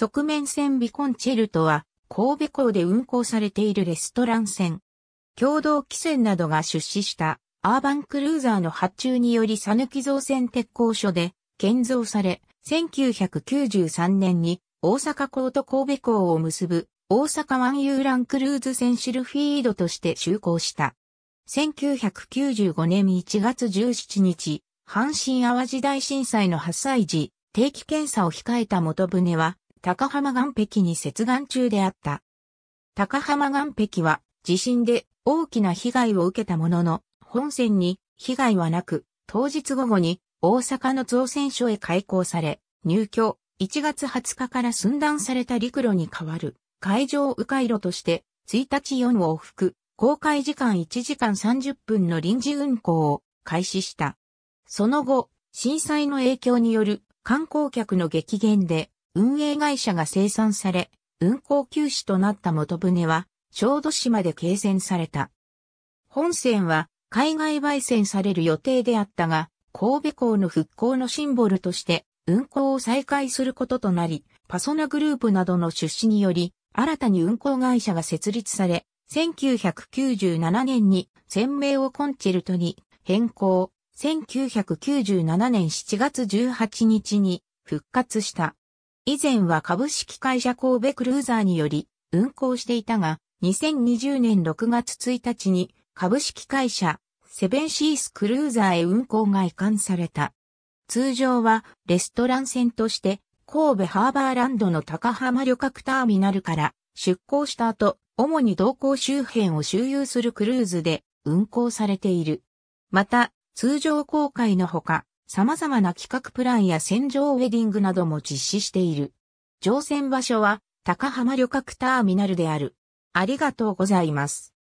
側面線ビコンチェルトは、神戸港で運行されているレストラン船。共同汽船などが出資したアーバンクルーザーの発注によりヌキ造船鉄工所で建造され、1993年に大阪港と神戸港を結ぶ大阪湾遊覧クルーズ船シルフィードとして就航した。1995年1月17日、阪神淡路大震災の発災時、定期検査を控えた元船は、高浜岸壁に接岸中であった。高浜岸壁は地震で大きな被害を受けたものの、本線に被害はなく、当日午後に大阪の造船所へ開港され、入居1月20日から寸断された陸路に代わる海上迂回路として1日4往復、公開時間1時間30分の臨時運行を開始した。その後、震災の影響による観光客の激減で運営会社が生産され、運航休止となった元船は、小豆島で継船された。本船は海外焙煎される予定であったが、神戸港の復興のシンボルとして運航を再開することとなり、パソナグループなどの出資により、新たに運航会社が設立され、1997年に船名をコンチェルトに変更、1997年7月18日に復活した。以前は株式会社神戸クルーザーにより運行していたが、2020年6月1日に株式会社セベンシースクルーザーへ運行が移管された。通常はレストラン船として神戸ハーバーランドの高浜旅客ターミナルから出港した後、主に同行周辺を周遊するクルーズで運行されている。また、通常航海のほか、様々な企画プランや戦場ウェディングなども実施している。乗船場所は高浜旅客ターミナルである。ありがとうございます。